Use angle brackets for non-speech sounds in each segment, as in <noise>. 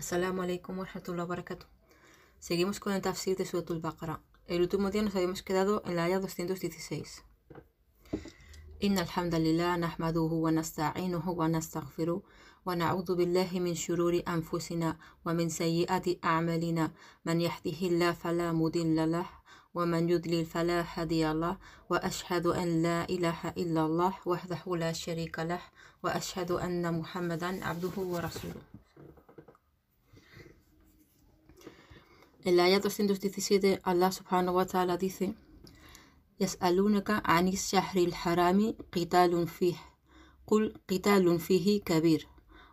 السلام عليكم ورحمة الله وبركاته barakatuh. Seguimos con el tafsir de Suratul Baqara. El último día nos habíamos quedado en la área 216. إن الحمد لله نحمده ونستعينه ونستغفره ونعوذ بالله من شرور أنفسنا ومن سيئات أعمالنا من يهده الله فلا مضل له ومن يضلل فلا هادي له وأشهد أن لا إله إلا الله وحده لا شريك له وأشهد أن محمدا عبده ورسوله En la ayah 217, Allah subhanahu wa ta'ala dice: Yas'alunaka anis shahril harami qitalun fih. kul qitalun fihi kabir.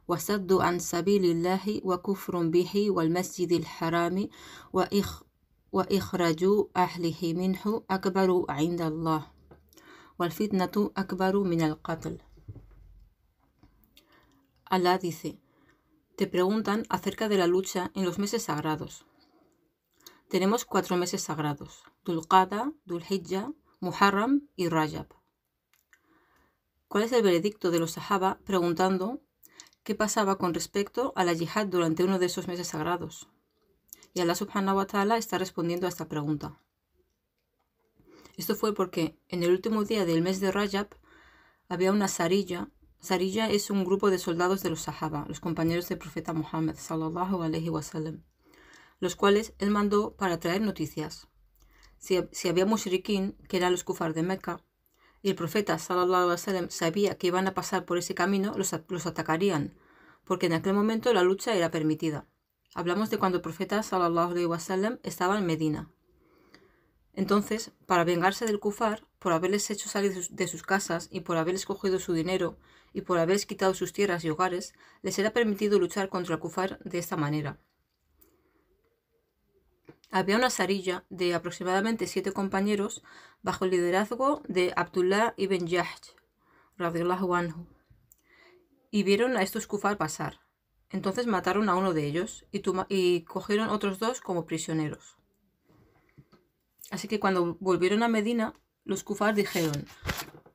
وسد عن سبيل الله وكفر به والمسجد الحرام وإخ وإخراج أهله منه أكبر عند الله akbaru min al القتل Allah dice, te preguntan acerca de la lucha en los meses sagrados. Tenemos cuatro meses sagrados, Dulqada, Dulhijja, Muharram y Rajab. ¿Cuál es el veredicto de los Sahaba preguntando qué pasaba con respecto a la yihad durante uno de esos meses sagrados? Y Allah subhanahu wa ta'ala está respondiendo a esta pregunta. Esto fue porque en el último día del mes de Rajab había una sarilla. Sarilla es un grupo de soldados de los Sahaba, los compañeros del profeta Muhammad sallallahu wa sallam los cuales él mandó para traer noticias. Si, había mushrikin, que eran los kufar de Meca, y el profeta sallallahu sabía que iban a pasar por ese camino, los, atacarían, porque en aquel momento la lucha era permitida. Hablamos de cuando el profeta sallallahu estaba en Medina. Entonces, para vengarse del kufar, por haberles hecho salir de sus casas y por haberles cogido su dinero y por haberles quitado sus tierras y hogares, les era permitido luchar contra el kufar de esta manera había una sarilla de aproximadamente siete compañeros bajo el liderazgo de Abdullah ibn Yahj, anhu, y vieron a estos kufar pasar. Entonces mataron a uno de ellos y, y cogieron otros dos como prisioneros. Así que cuando volvieron a Medina, los kufar dijeron,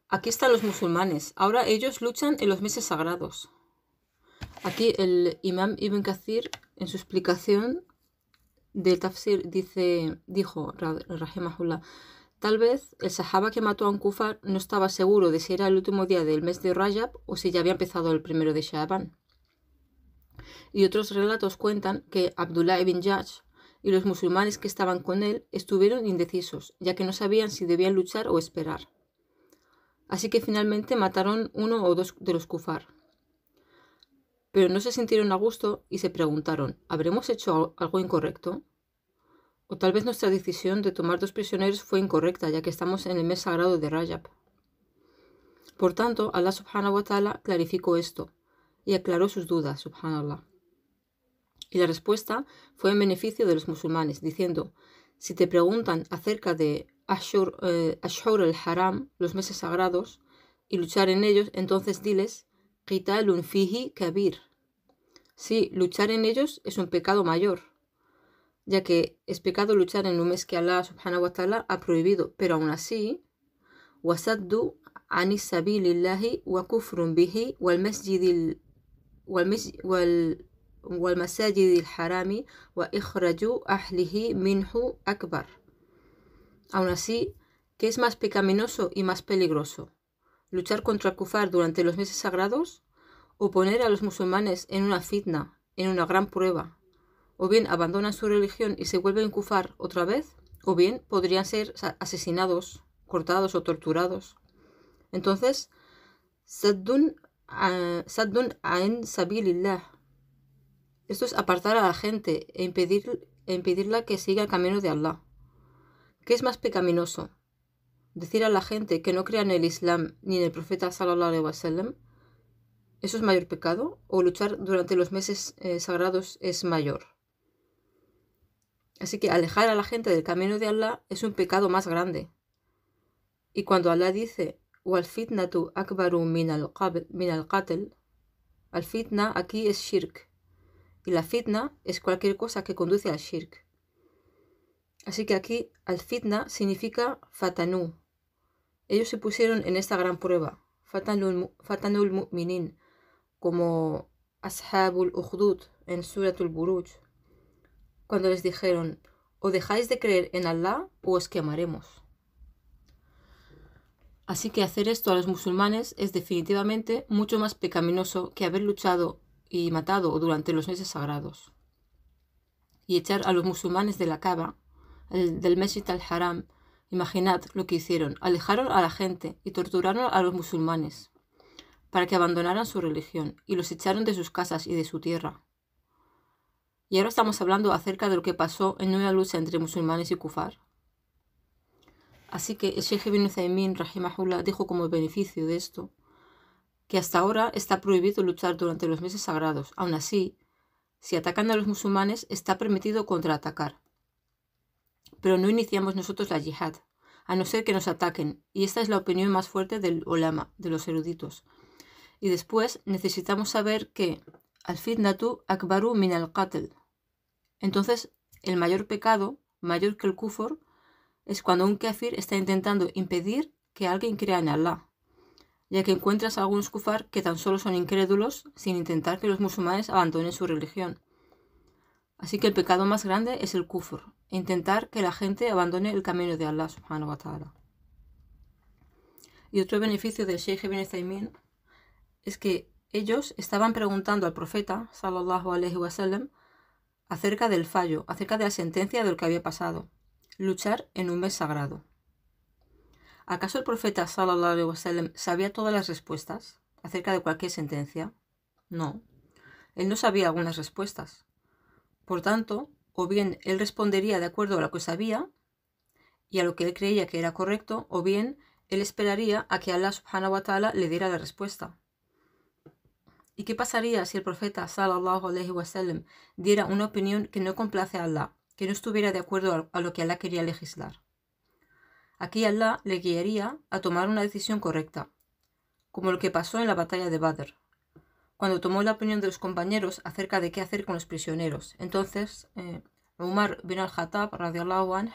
aquí están los musulmanes, ahora ellos luchan en los meses sagrados. Aquí el imam Ibn Kathir, en su explicación del Tafsir dice, dijo Rahimahullah, tal vez el Sahaba que mató a un Kufar no estaba seguro de si era el último día del mes de Rajab o si ya había empezado el primero de Shaaban. Y otros relatos cuentan que Abdullah ibn Jaj y los musulmanes que estaban con él estuvieron indecisos, ya que no sabían si debían luchar o esperar. Así que finalmente mataron uno o dos de los Kufar pero no se sintieron a gusto y se preguntaron, ¿habremos hecho algo incorrecto? O tal vez nuestra decisión de tomar dos prisioneros fue incorrecta, ya que estamos en el mes sagrado de Rajab. Por tanto, Allah subhanahu wa ta'ala clarificó esto y aclaró sus dudas, subhanallah. Y la respuesta fue en beneficio de los musulmanes, diciendo, si te preguntan acerca de Ashur, eh, al-Haram, los meses sagrados, y luchar en ellos, entonces diles, Qitalun fihi kabir. Sí, luchar en ellos es un pecado mayor, ya que es pecado luchar en un mes que Allah subhanahu wa ta'ala ha prohibido, pero aún así, wasaddu anis sabilillahi wa kufrun bihi wal masjidil wal masajidil harami wa ikhraju ahlihi minhu akbar. Aún así, que es más pecaminoso y más peligroso? luchar contra el kufar durante los meses sagrados, o poner a los musulmanes en una fitna, en una gran prueba, o bien abandonan su religión y se vuelven kufar otra vez, o bien podrían ser asesinados, cortados o torturados. Entonces, Saddun Ain ah, Sabilillah. Esto es apartar a la gente e, impedir, e impedirla que siga el camino de Allah. ¿Qué es más pecaminoso? decir a la gente que no crea en el Islam ni en el profeta sallallahu wasallam, ¿eso es mayor pecado? ¿O luchar durante los meses eh, sagrados es mayor? Así que alejar a la gente del camino de Allah es un pecado más grande. Y cuando Allah dice, al akbaru min al al fitna aquí es shirk. Y la fitna es cualquier cosa que conduce al shirk. Así que aquí al fitna significa fatanú, ellos se pusieron en esta gran prueba, Fatanul Mu'minin, como Ashabul ukhdud en Suratul Buruj, cuando les dijeron, o dejáis de creer en Allah o os quemaremos. Así que hacer esto a los musulmanes es definitivamente mucho más pecaminoso que haber luchado y matado durante los meses sagrados. Y echar a los musulmanes de la Kaaba, del Mesjid al-Haram, Imaginad lo que hicieron. Alejaron a la gente y torturaron a los musulmanes para que abandonaran su religión y los echaron de sus casas y de su tierra. Y ahora estamos hablando acerca de lo que pasó en una lucha entre musulmanes y kufar. Así que el Sheikh ibn Zaymin, Rahimahullah dijo como beneficio de esto que hasta ahora está prohibido luchar durante los meses sagrados. Aún así, si atacan a los musulmanes, está permitido contraatacar. Pero no iniciamos nosotros la yihad, a no ser que nos ataquen, y esta es la opinión más fuerte del ulama, de los eruditos. Y después necesitamos saber que al-fitnatu akbaru min al-qatl. Entonces, el mayor pecado, mayor que el kufr, es cuando un kafir está intentando impedir que alguien crea en Allah, ya que encuentras a algunos kufar que tan solo son incrédulos sin intentar que los musulmanes abandonen su religión. Así que el pecado más grande es el kufr, intentar que la gente abandone el camino de Allah subhanahu wa ta'ala. Y otro beneficio del Sheikh Ibn Zaymin es que ellos estaban preguntando al profeta, acerca del fallo, acerca de la sentencia de lo que había pasado, luchar en un mes sagrado. ¿Acaso el profeta, sallallahu sabía todas las respuestas acerca de cualquier sentencia? No. Él no sabía algunas respuestas, por tanto, o bien él respondería de acuerdo a lo que sabía y a lo que él creía que era correcto, o bien él esperaría a que Allah subhanahu wa ta'ala le diera la respuesta. ¿Y qué pasaría si el profeta sallallahu diera una opinión que no complace a Allah, que no estuviera de acuerdo a lo que Allah quería legislar? Aquí Allah le guiaría a tomar una decisión correcta, como lo que pasó en la batalla de Badr cuando tomó la opinión de los compañeros acerca de qué hacer con los prisioneros. Entonces, eh, Omar Umar bin al-Khattab, radiallahu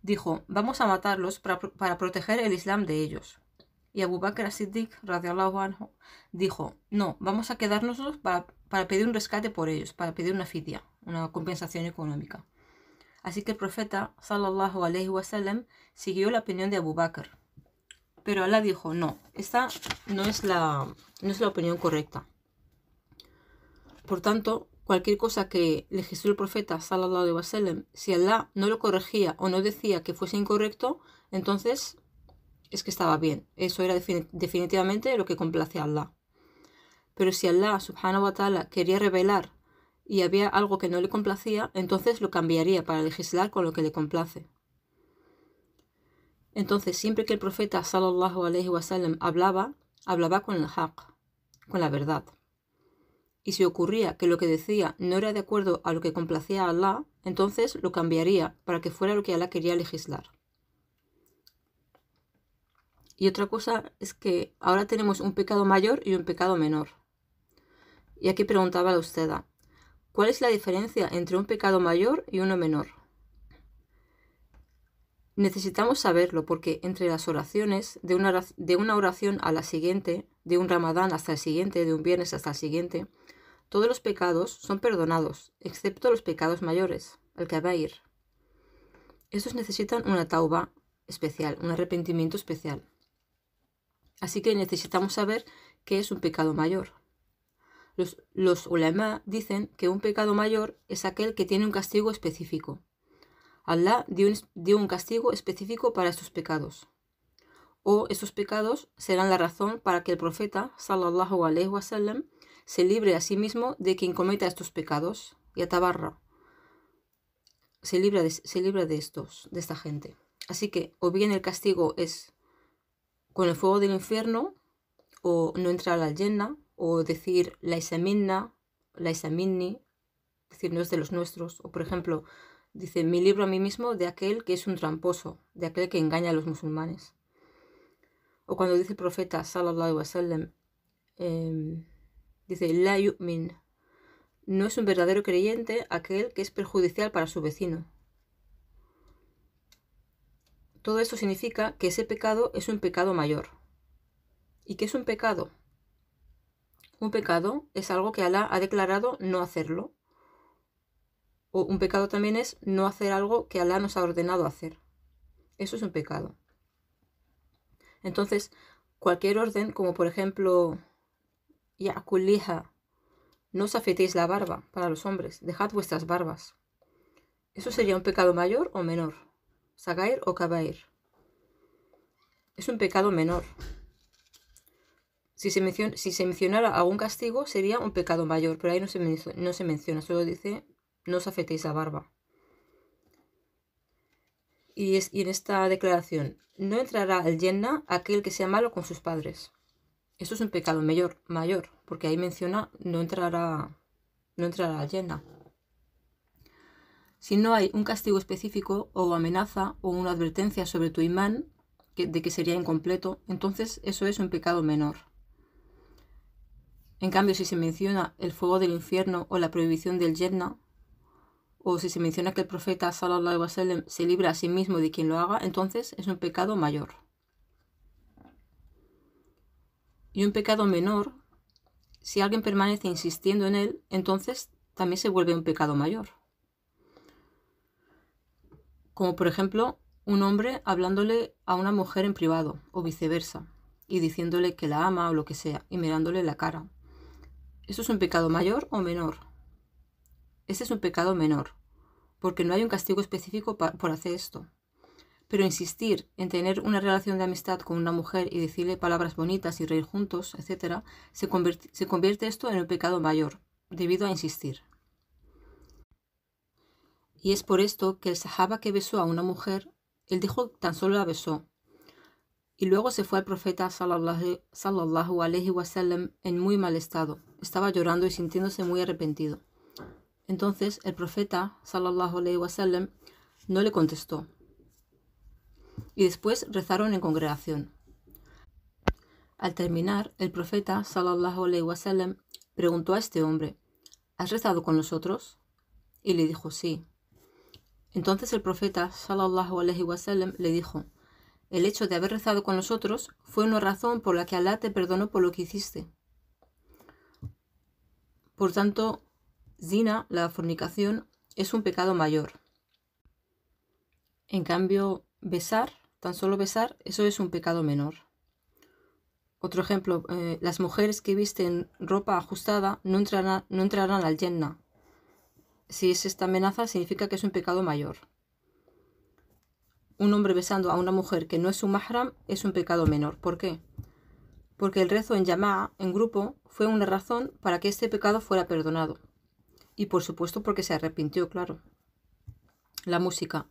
dijo, vamos a matarlos para, proteger el Islam de ellos. Y Abu Bakr as-Siddiq, anhu, dijo, no, vamos a quedarnos para, para pedir un rescate por ellos, para pedir una fidia, una compensación económica. Así que el profeta, sallallahu alaihi wasallam, siguió la opinión de Abu Bakr. Pero Allah dijo, no, esta no es la, no es la opinión correcta. Por tanto, cualquier cosa que legisló el profeta sallallahu wa sallam, si Allah no lo corregía o no decía que fuese incorrecto, entonces es que estaba bien. Eso era definitivamente lo que complace a Allah. Pero si Allah subhanahu wa ta'ala quería revelar y había algo que no le complacía, entonces lo cambiaría para legislar con lo que le complace. Entonces, siempre que el profeta sallallahu wa sallam, hablaba, hablaba con el haq, con la verdad y si ocurría que lo que decía no era de acuerdo a lo que complacía a Alá, entonces lo cambiaría para que fuera lo que Alá quería legislar. Y otra cosa es que ahora tenemos un pecado mayor y un pecado menor. Y aquí preguntaba la usted, ah, ¿cuál es la diferencia entre un pecado mayor y uno menor? Necesitamos saberlo porque entre las oraciones, de de una oración a la siguiente, de un ramadán hasta el siguiente, de un viernes hasta el siguiente, todos los pecados son perdonados, excepto los pecados mayores, el que va a ir. Estos necesitan una tauba especial, un arrepentimiento especial. Así que necesitamos saber qué es un pecado mayor. Los, los ulema dicen que un pecado mayor es aquel que tiene un castigo específico. Allah dio un, dio un castigo específico para estos pecados. O esos pecados serán la razón para que el profeta, sallallahu wa sallam se libre a sí mismo de quien cometa estos pecados y atabarra. Se libra de, se de estos, de esta gente. Así que o bien el castigo es con el fuego del infierno, o no entrar a la llena o decir la Isaminna, la Isaminni, decir no es de los nuestros, o por ejemplo, dice mi libro a mí mismo de aquel que es un tramposo, de aquel que engaña a los musulmanes. O cuando dice el profeta, sallallahu alaihi wasallam, eh, Dice la No es un verdadero creyente aquel que es perjudicial para su vecino. Todo esto significa que ese pecado es un pecado mayor. ¿Y qué es un pecado? Un pecado es algo que Alá ha declarado no hacerlo. O un pecado también es no hacer algo que Alá nos ha ordenado hacer. Eso es un pecado. Entonces, cualquier orden, como por ejemplo ya aculeja. No os afetéis la barba para los hombres, dejad vuestras barbas. ¿Eso sería un pecado mayor o menor? ¿Sagair o cabair. Es un pecado menor. Si se, mencionara algún castigo, sería un pecado mayor, pero ahí no se, menciona, solo dice no os afetéis la barba. Y, y en esta declaración, no entrará al Yenna aquel que sea malo con sus padres. Eso es un pecado mayor, mayor, porque ahí menciona no entrará, no entrará al Si no hay un castigo específico o amenaza o una advertencia sobre tu imán de que sería incompleto, entonces eso es un pecado menor. En cambio, si se menciona el fuego del infierno o la prohibición del yerna o si se menciona que el profeta sallallahu alaihi se libra a sí mismo de quien lo haga, entonces es un pecado mayor. y un pecado menor, si alguien permanece insistiendo en él, entonces también se vuelve un pecado mayor. Como por ejemplo, un hombre hablándole a una mujer en privado o viceversa, y diciéndole que la ama o lo que sea, y mirándole la cara. ¿Eso es un pecado mayor o menor? Este es un pecado menor, porque no hay un castigo específico por hacer esto. Pero insistir en tener una relación de amistad con una mujer y decirle palabras bonitas y reír juntos, etc., se, convierte, esto en un pecado mayor, debido a insistir. Y es por esto que el Sahaba que besó a una mujer, él dijo tan solo la besó. Y luego se fue al profeta sallallahu, alayhi wa sallam en muy mal estado. Estaba llorando y sintiéndose muy arrepentido. Entonces el profeta sallallahu wa sallam no le contestó y después rezaron en congregación. Al terminar, el profeta preguntó a este hombre: ¿Has rezado con nosotros? Y le dijo: Sí. Entonces el profeta sallallahu le dijo: El hecho de haber rezado con nosotros fue una razón por la que Alá te perdonó por lo que hiciste. Por tanto, zina, la fornicación, es un pecado mayor. En cambio, besar, tan solo besar, eso es un pecado menor. Otro ejemplo, eh, las mujeres que visten ropa ajustada no entrarán, no entrarán al yenna. Si es esta amenaza, significa que es un pecado mayor. Un hombre besando a una mujer que no es su mahram es un pecado menor. ¿Por qué? Porque el rezo en Yamaha, en grupo, fue una razón para que este pecado fuera perdonado. Y por supuesto porque se arrepintió, claro. La música.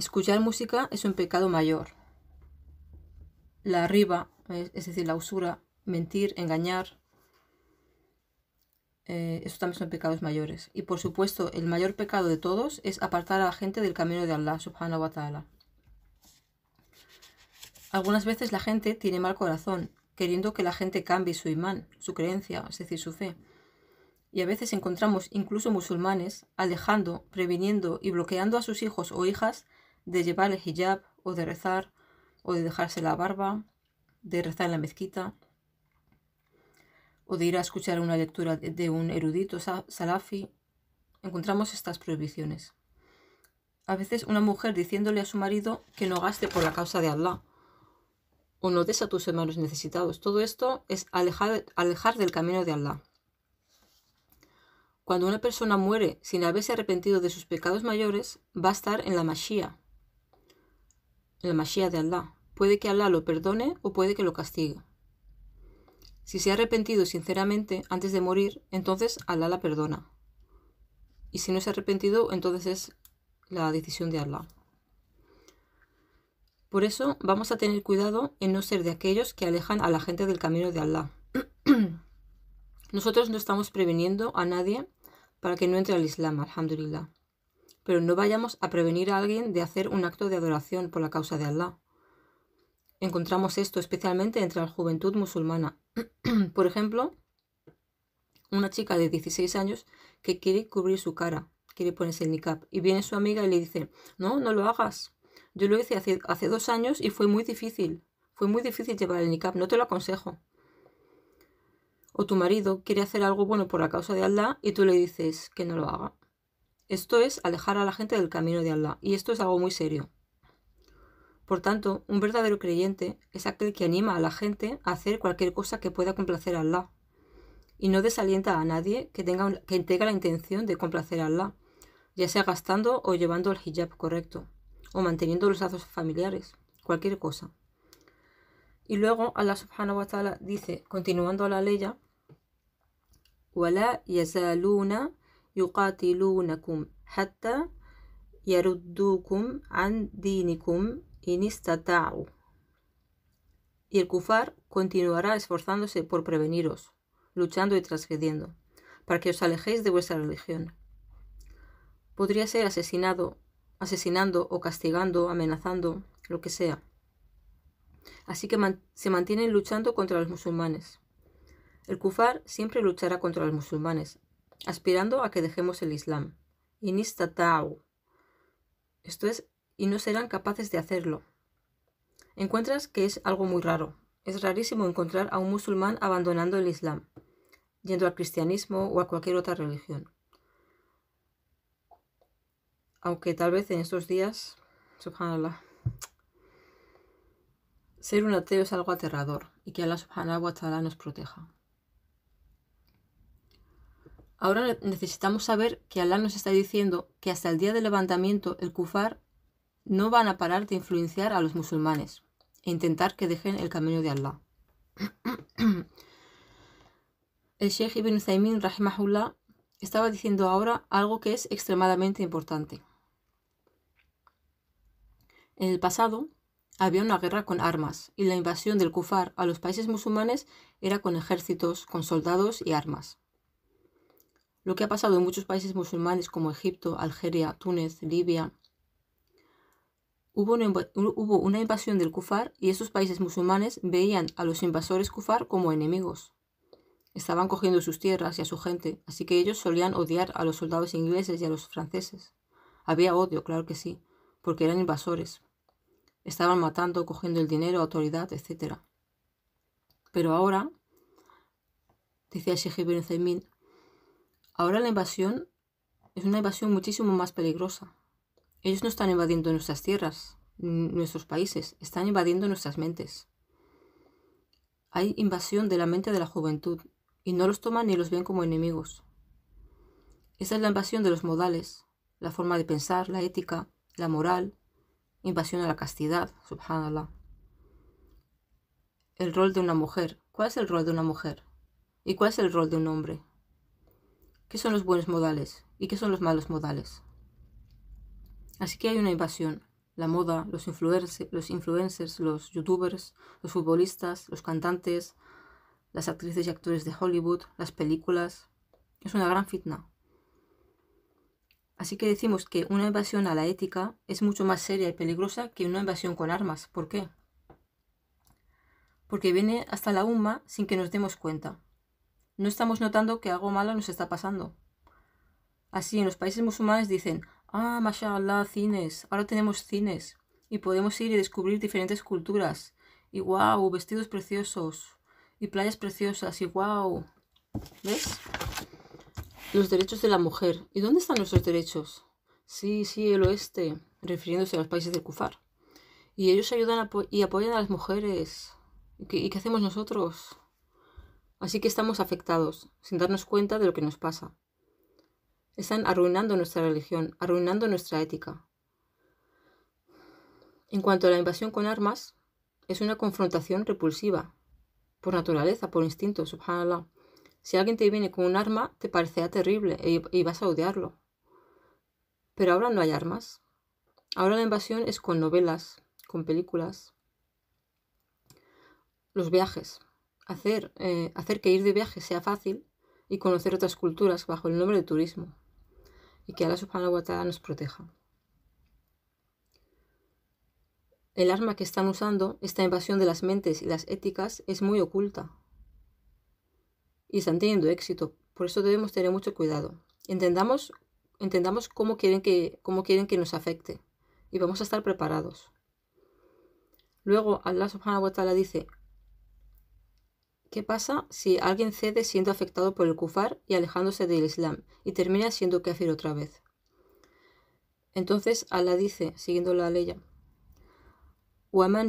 Escuchar música es un pecado mayor. La arriba, eh, es decir, la usura, mentir, engañar, eh, también son pecados mayores. Y por supuesto, el mayor pecado de todos es apartar a la gente del camino de Allah, subhanahu wa ta'ala. Algunas veces la gente tiene mal corazón, queriendo que la gente cambie su imán, su creencia, es decir, su fe. Y a veces encontramos incluso musulmanes alejando, previniendo y bloqueando a sus hijos o hijas de llevar el hijab o de rezar o de dejarse la barba, de rezar en la mezquita o de ir a escuchar una lectura de un erudito salafi, encontramos estas prohibiciones. A veces una mujer diciéndole a su marido que no gaste por la causa de Allah o no des a tus hermanos necesitados. Todo esto es alejar, del camino de Allah. Cuando una persona muere sin haberse arrepentido de sus pecados mayores, va a estar en la Mashiach, el Mashiach de Allah. Puede que Allah lo perdone o puede que lo castigue. Si se ha arrepentido sinceramente antes de morir, entonces Allah la perdona. Y si no se ha arrepentido, entonces es la decisión de Allah. Por eso vamos a tener cuidado en no ser de aquellos que alejan a la gente del camino de Allah. <clears throat> Nosotros no estamos preveniendo a nadie para que no entre al Islam, alhamdulillah pero no vayamos a prevenir a alguien de hacer un acto de adoración por la causa de Allah. Encontramos esto especialmente entre la juventud musulmana. <clears throat> por ejemplo, una chica de 16 años que quiere cubrir su cara, quiere ponerse el niqab, y viene su amiga y le dice, no, no lo hagas. Yo lo hice hace, dos años y fue muy difícil. Fue muy difícil llevar el niqab, no te lo aconsejo. O tu marido quiere hacer algo bueno por la causa de Allah y tú le dices que no lo haga. Esto es alejar a la gente del camino de Allah, y esto es algo muy serio. Por tanto, un verdadero creyente es aquel que anima a la gente a hacer cualquier cosa que pueda complacer a Allah, y no desalienta a nadie que tenga, que la intención de complacer a Allah, ya sea gastando o llevando el hijab correcto, o manteniendo los lazos familiares, cualquier cosa. Y luego Allah subhanahu wa ta'ala dice, continuando la ley, وَلَا luna y el kufar continuará esforzándose por preveniros, luchando y transgrediendo, para que os alejéis de vuestra religión. Podría ser asesinado, asesinando o castigando, amenazando, lo que sea. Así que se mantienen luchando contra los musulmanes. El kufar siempre luchará contra los musulmanes, aspirando a que dejemos el Islam. Inistatao. Esto es, y no serán capaces de hacerlo. Encuentras que es algo muy raro. Es rarísimo encontrar a un musulmán abandonando el Islam, yendo al cristianismo o a cualquier otra religión. Aunque tal vez en estos días, subhanallah, ser un ateo es algo aterrador y que Allah subhanahu wa nos proteja. Ahora necesitamos saber que Alá nos está diciendo que hasta el día del levantamiento el kufar no van a parar de influenciar a los musulmanes e intentar que dejen el camino de Allah. <clears throat> el Sheikh Ibn Zaymin Rahimahullah estaba diciendo ahora algo que es extremadamente importante. En el pasado había una guerra con armas y la invasión del kufar a los países musulmanes era con ejércitos, con soldados y armas lo que ha pasado en muchos países musulmanes como Egipto, Algeria, Túnez, Libia. Hubo una, invasión del kufar y esos países musulmanes veían a los invasores kufar como enemigos. Estaban cogiendo sus tierras y a su gente, así que ellos solían odiar a los soldados ingleses y a los franceses. Había odio, claro que sí, porque eran invasores. Estaban matando, cogiendo el dinero, autoridad, etc. Pero ahora, decía Sheikh Ibn Zemin, Ahora la invasión es una invasión muchísimo más peligrosa. Ellos no están invadiendo nuestras tierras, nuestros países, están invadiendo nuestras mentes. Hay invasión de la mente de la juventud y no los toman ni los ven como enemigos. Esa es la invasión de los modales, la forma de pensar, la ética, la moral, invasión a la castidad, subhanallah. El rol de una mujer. ¿Cuál es el rol de una mujer? ¿Y cuál es el rol de un hombre? ¿Qué son los buenos modales y qué son los malos modales? Así que hay una invasión. La moda, los, los influencers, los youtubers, los futbolistas, los cantantes, las actrices y actores de Hollywood, las películas. Es una gran fitna. Así que decimos que una invasión a la ética es mucho más seria y peligrosa que una invasión con armas. ¿Por qué? Porque viene hasta la UMA sin que nos demos cuenta no estamos notando que algo malo nos está pasando. Así, en los países musulmanes dicen, ah, mashallah, cines, ahora tenemos cines y podemos ir y descubrir diferentes culturas. Y guau, vestidos preciosos y playas preciosas y guau! ¿Ves? Los derechos de la mujer. ¿Y dónde están nuestros derechos? Sí, sí, el oeste, refiriéndose a los países del Kufar. Y ellos ayudan y apoyan a las mujeres. qué, y qué hacemos nosotros? Así que estamos afectados, sin darnos cuenta de lo que nos pasa. Están arruinando nuestra religión, arruinando nuestra ética. En cuanto a la invasión con armas, es una confrontación repulsiva, por naturaleza, por instinto, subhanallah. Si alguien te viene con un arma, te parecerá terrible y vas a odiarlo. Pero ahora no hay armas. Ahora la invasión es con novelas, con películas, los viajes, eh, hacer, que ir de viaje sea fácil y conocer otras culturas bajo el nombre de turismo. Y que Allah subhanahu wa ta'ala nos proteja. El arma que están usando, esta invasión de las mentes y las éticas, es muy oculta. Y están teniendo éxito. Por eso debemos tener mucho cuidado. Entendamos, entendamos cómo, quieren que, cómo quieren que nos afecte. Y vamos a estar preparados. Luego Allah subhanahu wa ta'ala dice, ¿Qué pasa si alguien cede siendo afectado por el kufar y alejándose del Islam y termina siendo kafir otra vez? Entonces Allah dice, siguiendo la ley, Waman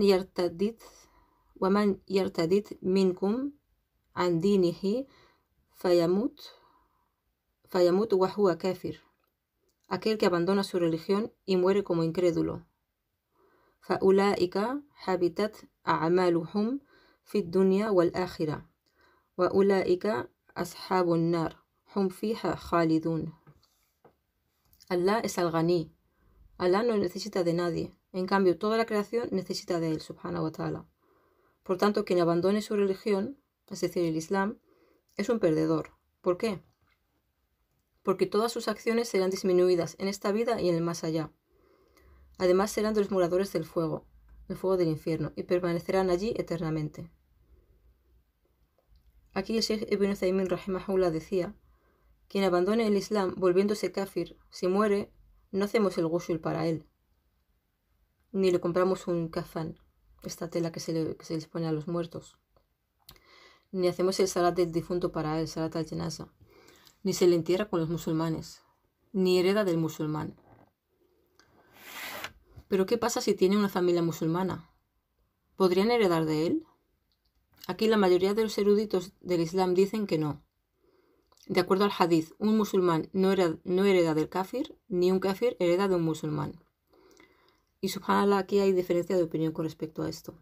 waman minkum andinihi fayamut, fayamut kafir. Aquel que abandona su religión y muere como incrédulo. Fa'ulaika habitat في الدنيا والآخرة Allah es al-Ghani. Allah no necesita de nadie. En cambio, toda la creación necesita de él, subhanahu wa ta'ala. Por tanto, quien abandone su religión, es decir, el Islam, es un perdedor. ¿Por qué? Porque todas sus acciones serán disminuidas en esta vida y en el más allá. Además, serán de los moradores del fuego, el fuego del infierno, y permanecerán allí eternamente. Aquí el Sheikh Ibn Uthaymin Rahimahullah decía: Quien abandone el Islam volviéndose kafir, si muere, no hacemos el gushul para él, ni le compramos un kafán, esta tela que se, le, les pone a los muertos, ni hacemos el salat del difunto para él, salat al janaza, ni se le entierra con los musulmanes, ni hereda del musulmán. Pero ¿qué pasa si tiene una familia musulmana? ¿Podrían heredar de él? Aquí la mayoría de los eruditos del Islam dicen que no. De acuerdo al hadiz, un musulmán no, hereda del kafir, ni un kafir hereda de un musulmán. Y subhanallah, aquí hay diferencia de opinión con respecto a esto.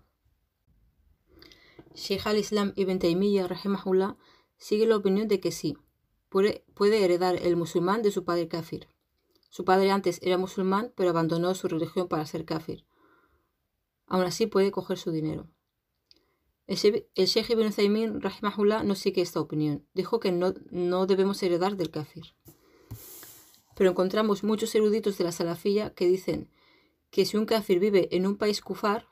Sheikh al-Islam ibn Taymiyyah rahimahullah sigue la opinión de que sí, puede, puede heredar el musulmán de su padre kafir. Su padre antes era musulmán, pero abandonó su religión para ser kafir. Aún así puede coger su dinero. El Sheikh Ibn Uthaymin, Rahimahullah, no sigue esta opinión. Dijo que no, no debemos heredar del kafir. Pero encontramos muchos eruditos de la salafía que dicen que si un kafir vive en un país kufar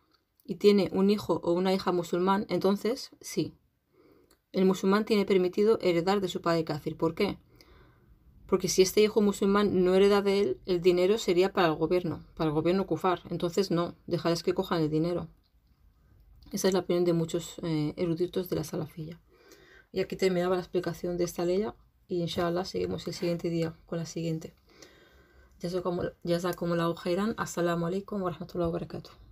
y tiene un hijo o una hija musulmán, entonces sí. El musulmán tiene permitido heredar de su padre kafir. ¿Por qué? Porque si este hijo musulmán no hereda de él, el dinero sería para el gobierno, para el gobierno kufar. Entonces no, dejarás que cojan el dinero. Esa es la opinión de muchos eh, eruditos de la salafilla. Y aquí terminaba la explicación de esta ley y inshallah seguimos el siguiente día con la siguiente. Ya como la hoja irán. Assalamu alaikum wa rahmatullahi wa barakatuh.